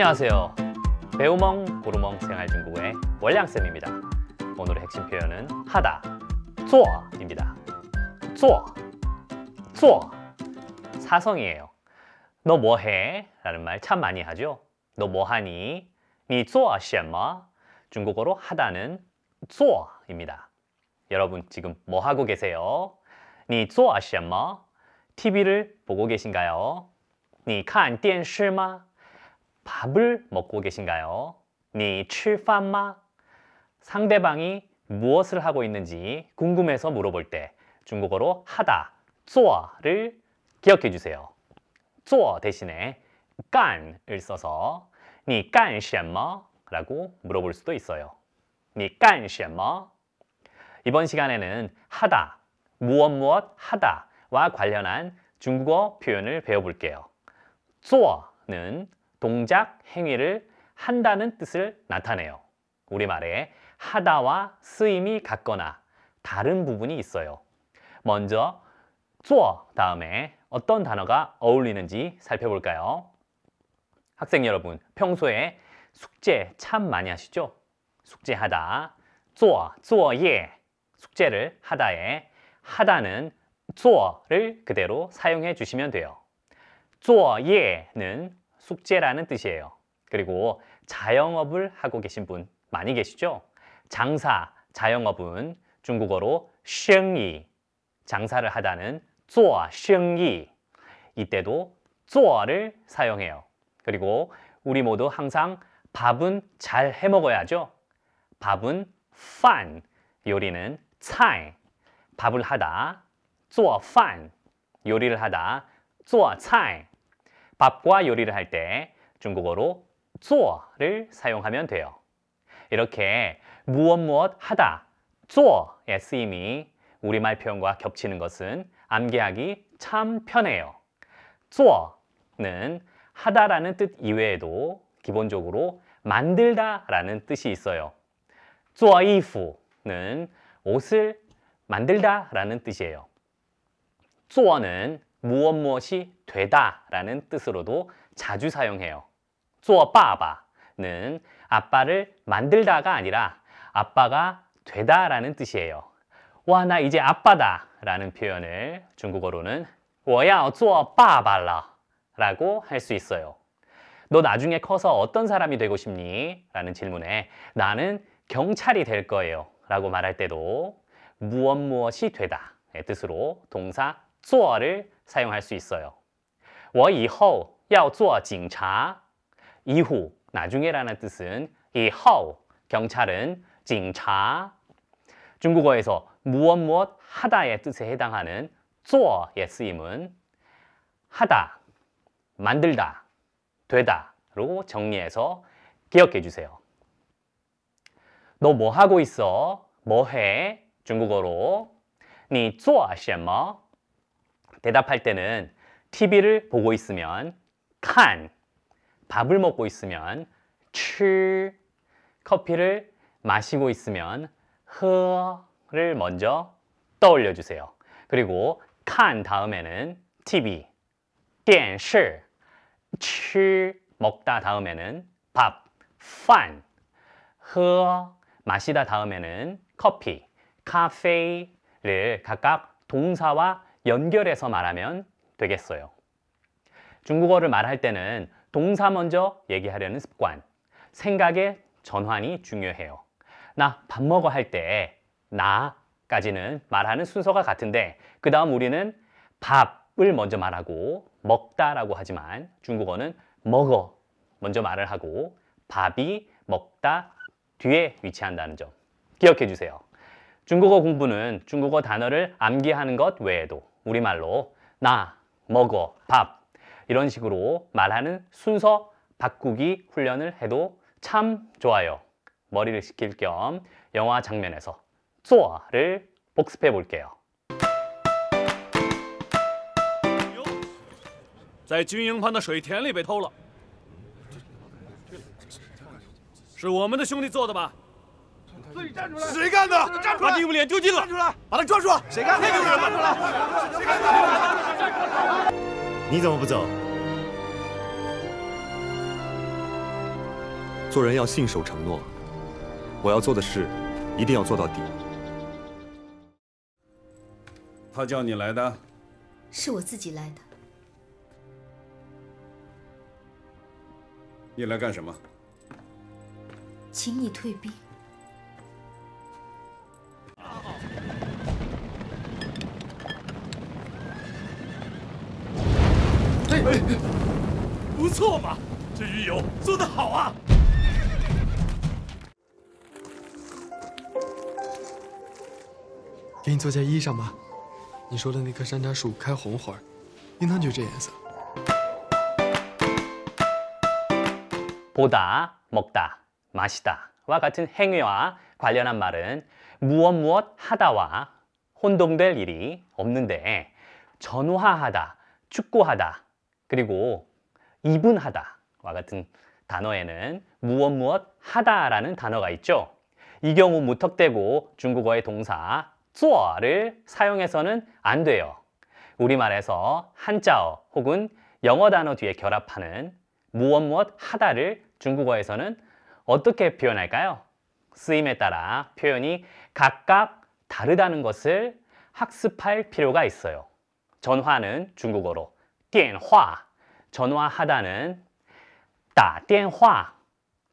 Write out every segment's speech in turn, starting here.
안녕하세요. 배우멍 고르멍 생활중국의 월량쌤입니다. 오늘의 핵심 표현은 하다, 쪼어입니다. 쪼어, 쪼어. 사성이에요. 너 뭐해? 라는 말 참 많이 하죠. 너 뭐하니? 니쪼어엄마 중국어로 하다는 쪼어입니다. 여러분 지금 뭐하고 계세요? 니쪼어엄마 TV를 보고 계신가요? 니칸 电视마 밥을 먹고 계신가요? 니吃饭吗 네, 상대방이 무엇을 하고 있는지 궁금해서 물어볼 때 중국어로 하다, 做를 기억해 주세요. 做 대신에 干을 써서 你干什么라고 네, 물어볼 수도 있어요. 你干什么? 네, 이번 시간에는 하다, 무엇 무엇 하다와 관련한 중국어 표현을 배워볼게요. 做는 동작, 행위를 한다는 뜻을 나타내요. 우리말에 하다와 쓰임이 같거나 다른 부분이 있어요. 먼저 做 다음에 어떤 단어가 어울리는지 살펴볼까요? 학생 여러분, 평소에 숙제 참 많이 하시죠? 숙제하다, 쪼做,作예 숙제를 하다에 하다는 쪼어를 그대로 사용해 주시면 돼요. 作예는 숙제라는 뜻이에요. 그리고 자영업을 하고 계신 분 많이 계시죠? 장사, 자영업은 중국어로 生이 장사를 하다는 쪼生意 이때도 쪼 做를 사용해요. 그리고 우리 모두 항상 밥은 잘 해 먹어야죠. 밥은 饭, 요리는 菜. 밥을 하다, 쪼아 饭 요리를 하다, 쪼아 做菜. 밥과 요리를 할 때 중국어로 做를 사용하면 돼요. 이렇게 무엇 무엇 하다, 做의 쓰임이 우리말 표현과 겹치는 것은 암기하기 참 편해요. 做는 하다라는 뜻 이외에도 기본적으로 만들다 라는 뜻이 있어요. 做이후는 옷을 만들다 라는 뜻이에요. 做는 무엇 무엇이 되다라는 뜻으로도 자주 사용해요. 做爸爸는 아빠를 만들다가 아니라 아빠가 되다라는 뜻이에요. 와, 나 이제 아빠다 라는 표현을 중국어로는 我要做爸爸了 라고 할 수 있어요. 너 나중에 커서 어떤 사람이 되고 싶니? 라는 질문에 나는 경찰이 될 거예요 라고 말할 때도 무엇 무엇이 되다 뜻으로 동사 做를 사용할 수 있어요. 我以后要做警察. 이후, 나중에라는 뜻은 이后 경찰은 警察. 중국어에서 무엇 무엇 하다의 뜻에 해당하는 做의 쓰임은 하다, 만들다, 되다로 정리해서 기억해 주세요. 너 뭐 하고 있어? 뭐 해? 중국어로 你做什么? 대답할 때는 TV를 보고 있으면 칸, 밥을 먹고 있으면 치, 커피를 마시고 있으면 흐를 먼저 떠올려 주세요. 그리고 칸 다음에는 TV, 电视, 치, 먹다 다음에는 밥, 판, 흐 마시다 다음에는 커피, 카페를 각각 동사와 연결해서 말하면 되겠어요. 중국어를 말할 때는 동사 먼저 얘기하려는 습관, 생각의 전환이 중요해요. 나 밥 먹어 할 때 나까지는 말하는 순서가 같은데 그 다음 우리는 밥을 먼저 말하고 먹다라고 하지만 중국어는 먹어 먼저 말을 하고 밥이 먹다 뒤에 위치한다는 점 기억해 주세요. 중국어 공부는 중국어 단어를 암기하는 것 외에도 우리말로 나, 먹어, 밥 이런 식으로 말하는 순서 바꾸기 훈련을 해도 참 좋아요. 머리를 식힐 겸 영화 장면에서 쪼아를 복습해 볼게요. 在军营畔的水田里被偷了，是我们的兄弟做的吧？谁干的？站出来！把你们脸丢尽了！站出来！把他抓住！谁干的？站出来！谁干的？你怎么不走？做人要信守承诺，我要做的事，一定要做到底。他叫你来的？是我自己来的。你来干什么？请你退兵。 错嘛，这鱼油做得好啊！给你做件衣裳吧，你说的那棵山楂树开红花，应当就这颜色。보다먹다마시다와같은행위와관련한말은무엇무엇하다와혼동될일이없는데전화하다 축구하다 그리고 이분하다와 같은 단어에는 무엇 무엇 하다라는 단어가 있죠. 이 경우 무턱대고 중국어의 동사 어를 사용해서는 안 돼요. 우리말에서 한자어 혹은 영어 단어 뒤에 결합하는 무엇 무엇 하다를 중국어에서는 어떻게 표현할까요? 쓰임에 따라 표현이 각각 다르다는 것을 학습할 필요가 있어요. 전화는 중국어로 电화 전화하다는 따电화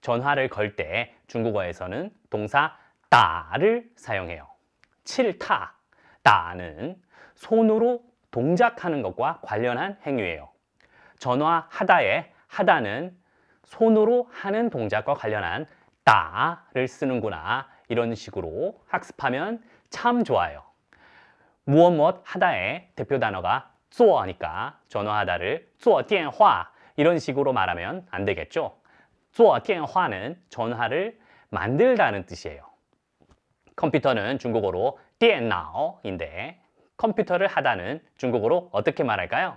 전화를 걸 때 중국어에서는 동사 따를 사용해요. 칠타 따는 손으로 동작하는 것과 관련한 행위예요. 전화하다에 하다는 손으로 하는 동작과 관련한 다를 쓰는구나 이런 식으로 학습하면 참 좋아요. 무엇 무엇 하다의 대표 단어가 做니까 전화하다를 做电话 이런 식으로 말하면 안 되겠죠. 做电话는 전화를 만들다는 뜻이에요. 컴퓨터는 중국어로 电脑인데 컴퓨터를 하다는 중국어로 어떻게 말할까요?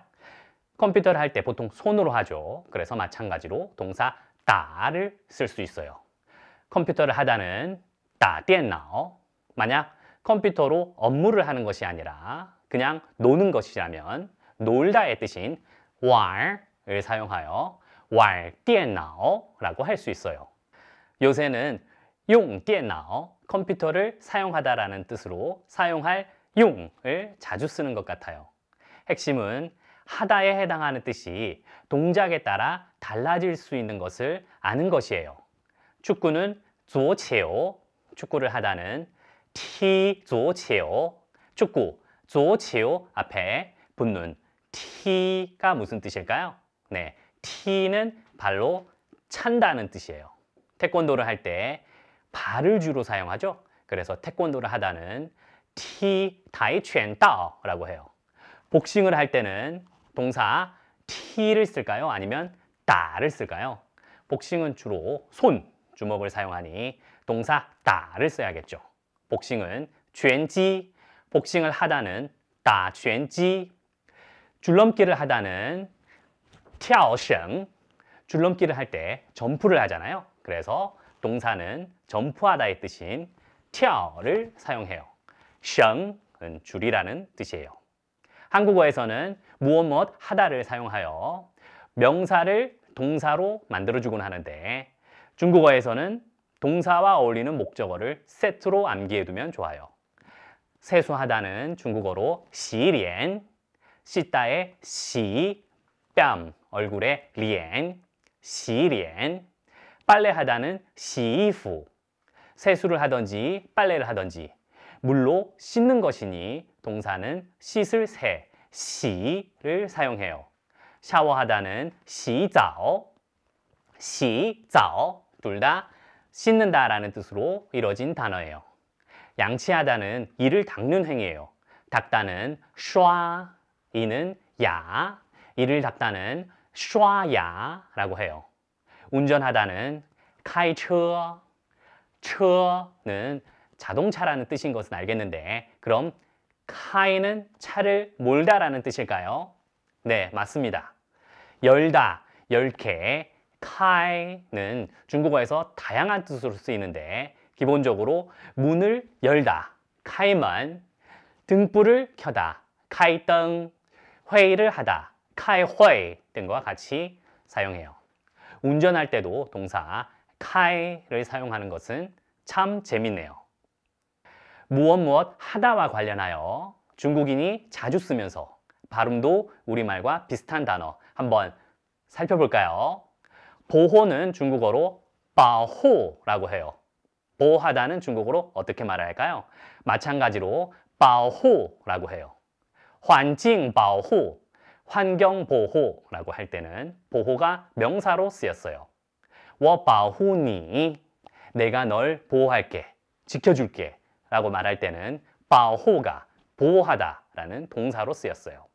컴퓨터를 할 때 보통 손으로 하죠. 그래서 마찬가지로 동사 다를 쓸 수 있어요. 컴퓨터를 하다는 다电脑 만약 컴퓨터로 업무를 하는 것이 아니라 그냥 노는 것이라면 놀다의 뜻인 왈을 사용하여 왈电脑라고 할 수 있어요. 요새는 용电脑 컴퓨터를 사용하다라는 뜻으로 사용할 용을 자주 쓰는 것 같아요. 핵심은 하다에 해당하는 뜻이 동작에 따라 달라질 수 있는 것을 아는 것이에요. 축구는 조체오, 축구를 하다는 티조체오, 축구, 조치오 앞에 붙는 티가 무슨 뜻일까요? 네, 티는 발로 찬다는 뜻이에요. 태권도를 할 때 발을 주로 사용하죠. 그래서 태권도를 하다는 티 다이첸다라고 해요. 복싱을 할 때는 동사 티를 쓸까요? 아니면 다를 쓸까요? 복싱은 주로 손, 주먹을 사용하니 동사 다를 써야겠죠. 복싱은 쥐엔지 복싱을 하다는 打拳지 줄넘기를 하다는 跳绳, 줄넘기를 할 때 점프를 하잖아요. 그래서 동사는 점프하다의 뜻인 跳를 사용해요. 绳은 줄이라는 뜻이에요. 한국어에서는 무엇 무엇 하다를 사용하여 명사를 동사로 만들어주곤 하는데 중국어에서는 동사와 어울리는 목적어를 세트로 암기해두면 좋아요. 세수하다는 중국어로 시리엔, 씻다의 시, 뺨, 얼굴에 리엔, 시리엔, 빨래하다는 시이후, 세수를 하든지 빨래를 하든지 물로 씻는 것이니 동사는 씻을 새, 시를 사용해요. 샤워하다는 시자오, 시자오 둘 다 씻는다라는 뜻으로 이뤄진 단어예요. 양치하다는 이를 닦는 행위예요. 닦다는 슈아, 이는 야, 이를 닦다는 슈야라고 해요. 운전하다는 카이처, 처는 자동차라는 뜻인 것은 알겠는데 그럼 카이는 차를 몰다라는 뜻일까요? 네, 맞습니다. 열다, 열개, 카이는 중국어에서 다양한 뜻으로 쓰이는데 기본적으로 문을 열다, 카이만 등불을 켜다, 카이灯, 회의를 하다, 카이회 등과 같이 사용해요. 운전할 때도 동사 카이를 사용하는 것은 참 재밌네요. 무엇 무엇 하다와 관련하여 중국인이 자주 쓰면서 발음도 우리말과 비슷한 단어 한번 살펴볼까요? 보호는 중국어로 바호라고 해요. 보호하다는 중국어로 어떻게 말 할까요? 마찬가지로 보호라고 해요. 환경 보호, 환경 보호라고 할 때는 보호가 명사로 쓰였어요. 我保护你, 내가 널 보호할게, 지켜줄게 라고 말할 때는 보호가 보호하다라는 동사로 쓰였어요.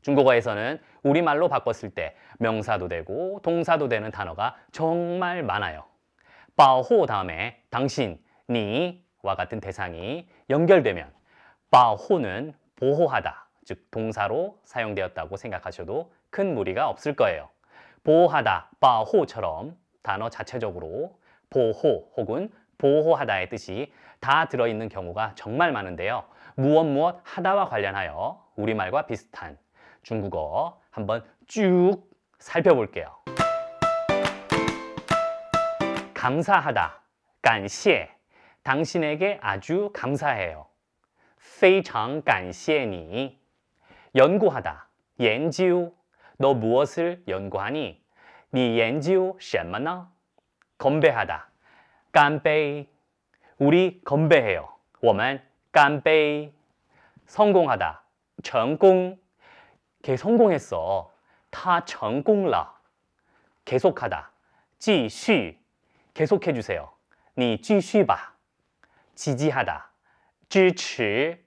중국어에서는 우리말로 바꿨을 때 명사도 되고 동사도 되는 단어가 정말 많아요. 바호 다음에 당신, 니와 같은 대상이 연결되면 바호는 보호하다, 즉 동사로 사용되었다고 생각하셔도 큰 무리가 없을 거예요. 보호하다, 바호처럼 단어 자체적으로 보호 혹은 보호하다의 뜻이 다 들어있는 경우가 정말 많은데요. 무엇 무엇 하다와 관련하여 우리말과 비슷한 중국어 한번 쭉 살펴볼게요. 감사하다, 感谢. 당신에게 아주 감사해요. 非常感谢你. 연구하다, 研究.너 무엇을 연구하니? 你研究什么呢? 건배하다, 干杯. 우리 건배해요. 我们干杯. 성공하다, 成功.걔 성공했어. 다成功了. 계속하다, 继续. 계속해 주세요. 你继续吧. 지지하다. 支持.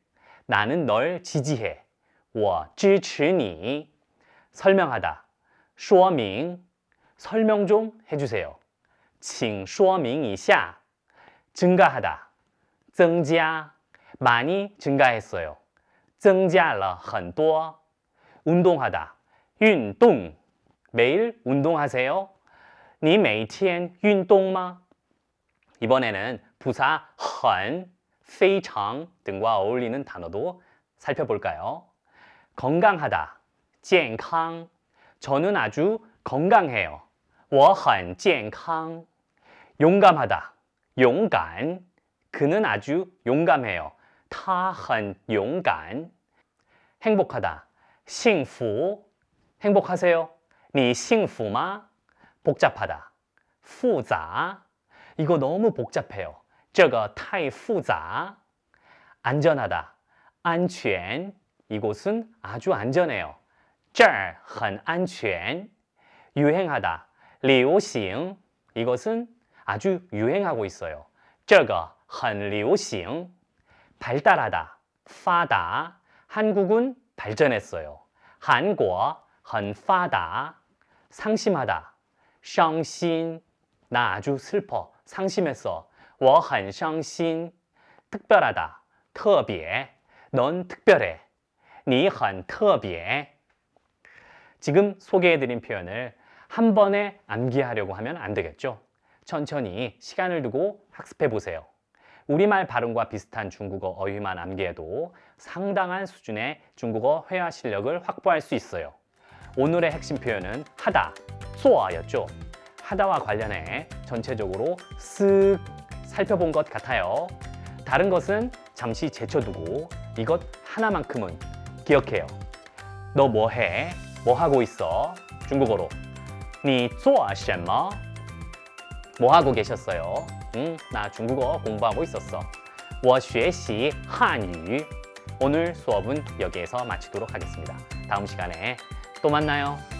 나는 널 지지해. 我支持你. 설명하다. 说明. 설명 좀 해주세요. 请说明一下. 증가하다. 增加. 많이 증가했어요. 增加了很多. 운동하다. 运动. 매일 운동하세요. 你每天运动吗? 이번에는 부사 很,非常 등과 어울리는 단어도 살펴볼까요? 건강하다, 健康 저는 아주 건강해요. 我很健康 용감하다, 용敢 그는 아주 용감해요. 他很勇敢 행복하다, 幸福 행복하세요? 你幸福吗? 복잡하다. 复杂 이거 너무 복잡해요. 这个太复杂 안전하다. 安全 이곳은 아주 안전해요. 这儿很安 유행하다. 流行 이것은 아주 유행하고 있어요. 这个很流行 발달하다. 发达 한국은 발전했어요. 한국很发达 상심하다. 샹신 나 아주 슬퍼 상심했어 我很伤心 특별하다 特别넌 특별해 你很特别 지금 소개해드린 표현을 한 번에 암기하려고 하면 안 되겠죠 천천히 시간을 두고 학습해 보세요 우리말 발음과 비슷한 중국어 어휘만 암기해도 상당한 수준의 중국어 회화 실력을 확보할 수 있어요 오늘의 핵심 표현은 하다, 소아였죠. 하다와 관련해 전체적으로 쓱 살펴본 것 같아요. 다른 것은 잠시 제쳐두고 이것 하나만큼은 기억해요. 너 뭐해? 뭐하고 있어? 중국어로 你做什么? 뭐하고 계셨어요? 응, 나 중국어 공부하고 있었어. 我学习汉语. 오늘 수업은 여기에서 마치도록 하겠습니다. 다음 시간에 또 만나요.